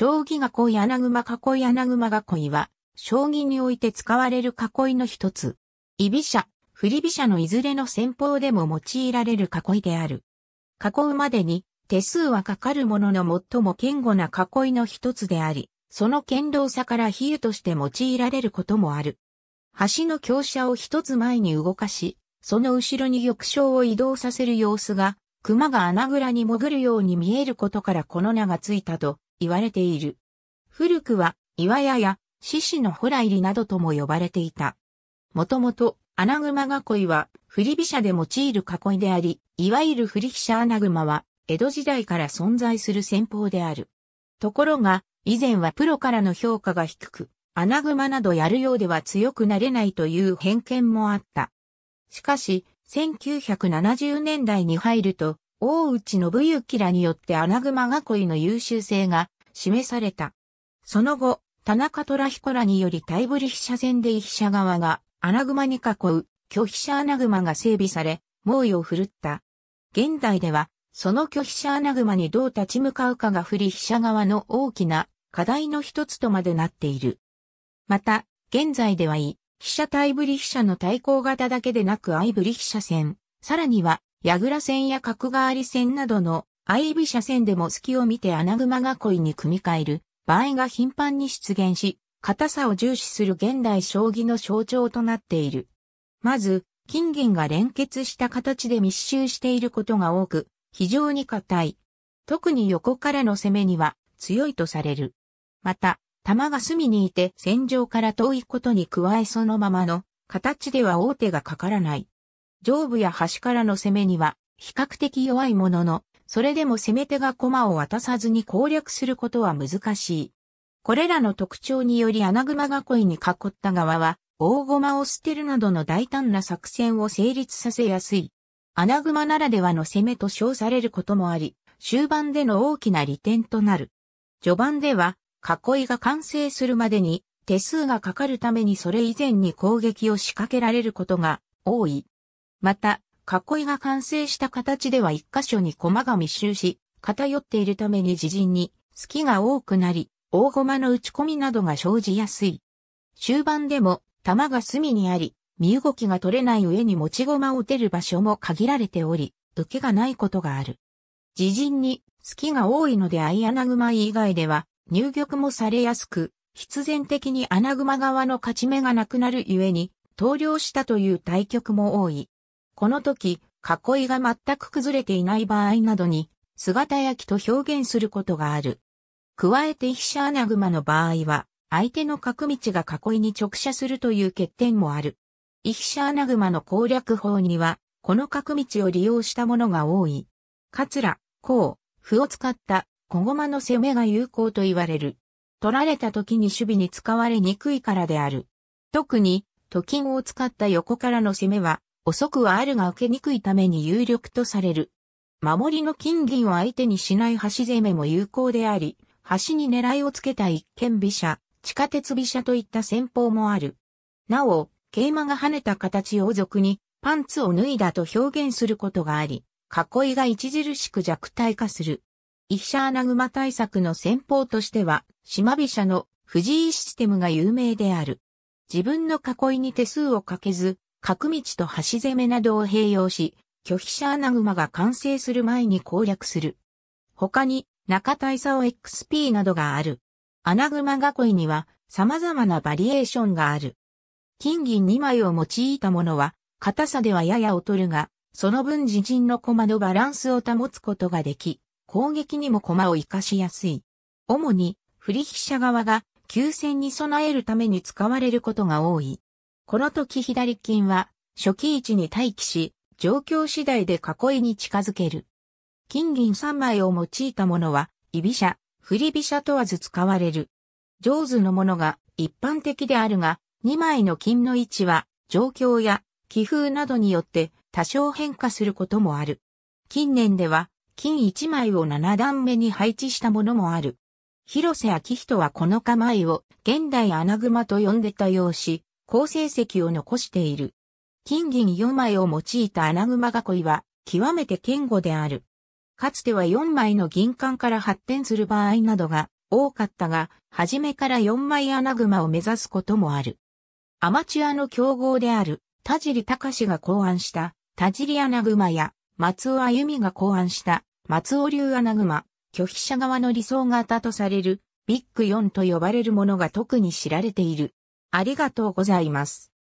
将棋囲い穴熊囲い穴熊囲いは、将棋において使われる囲いの一つ。居飛車、振り飛車のいずれの戦法でも用いられる囲いである。囲うまでに手数はかかるものの最も堅固な囲いの一つであり、その堅牢さから比喩として用いられることもある。橋の強者を一つ前に動かし、その後ろに玉将を移動させる様子が、熊が穴蔵に潜るように見えることからこの名がついたと言われている。古くは、岩屋や、獅子のほら入りなどとも呼ばれていた。もともと、穴熊囲いは、振り飛車で用いる囲いであり、いわゆる振り飛車穴熊は、江戸時代から存在する戦法である。ところが、以前はプロからの評価が低く、穴熊などやるようでは強くなれないという偏見もあった。しかし、1970年代に入ると、大内信行らによって穴熊囲いの優秀性が示された。その後、田中虎彦らにより大振り飛車戦で飛車側が穴熊に囲う拒飛車穴熊が整備され、猛威を振るった。現代では、その拒飛車穴熊にどう立ち向かうかが振り飛車側の大きな課題の一つとまでなっている。また、現在ではい、飛車対ブリ飛車の対抗型だけでなく相振り飛車戦、さらには矢倉線や角換わり線などの相居飛車線でも隙を見て穴熊囲いに組み替える場合が頻繁に出現し、硬さを重視する現代将棋の象徴となっている。まず、金銀が連結した形で密集していることが多く、非常に硬い。特に横からの攻めには強いとされる。また、玉が隅にいて戦場から遠いことに加えそのままの形では王手がかからない。上部や端からの攻めには比較的弱いものの、それでも攻め手が駒を渡さずに攻略することは難しい。これらの特徴により穴熊囲いに囲った側は、大駒を捨てるなどの大胆な作戦を成立させやすい。穴熊ならではの攻めと称されることもあり、終盤での大きな利点となる。序盤では、囲いが完成するまでに手数がかかるためにそれ以前に攻撃を仕掛けられることが多い。また、囲いが完成した形では一箇所に駒が密集し、偏っているために自陣に隙が多くなり、大駒の打ち込みなどが生じやすい。終盤でも、玉が隅にあり、身動きが取れない上に持ち駒を打てる場所も限られており、受けがないことがある。自陣に隙が多いので相穴熊以外では入玉もされやすく、必然的に穴熊側の勝ち目がなくなるゆえに、投了したという対局も多い。この時、囲いが全く崩れていない場合などに、姿焼きと表現することがある。加えて飛車穴熊の場合は、相手の角道が囲いに直射するという欠点もある。イヒシャアナグマの攻略法には、この角道を利用したものが多い。カツラ、コウ、歩を使った小駒の攻めが有効と言われる。取られた時に守備に使われにくいからである。特に、と金を使った横からの攻めは、遅くはあるが受けにくいために有力とされる。守りの金銀を相手にしない橋攻めも有効であり、橋に狙いをつけた一見飛車、地下鉄飛車といった戦法もある。なお、桂馬が跳ねた形を俗に、パンツを脱いだと表現することがあり、囲いが著しく弱体化する。一車穴熊対策の戦法としては、島飛車の藤井システムが有名である。自分の囲いに手数をかけず、角道と橋攻めなどを併用し、拒否者穴熊が完成する前に攻略する。他に、中大佐を XP などがある。穴熊囲いには様々なバリエーションがある。金銀2枚を用いたものは、硬さではやや劣るが、その分自陣の駒のバランスを保つことができ、攻撃にも駒を活かしやすい。主に、振り飛車側が、急戦に備えるために使われることが多い。この時左金は、初期位置に待機し、状況次第で囲いに近づける。金銀3枚を用いたものは、居飛車、振り飛車問わず使われる。上手のものが一般的であるが、2枚の金の位置は、状況や気風などによって多少変化することもある。近年では、金1枚を7段目に配置したものもある。広瀬昭人はこの構えを現代アナグマと呼んでた用し、好成績を残している。金銀4枚を用いた穴熊囲いは、極めて堅固である。かつては4枚の銀冠から発展する場合などが多かったが、初めから4枚穴熊を目指すこともある。アマチュアの競合である田尻隆が考案した田尻穴熊や松尾歩美が考案した松尾流穴熊、拒否者側の理想型とされるビッグ4と呼ばれるものが特に知られている。ありがとうございます。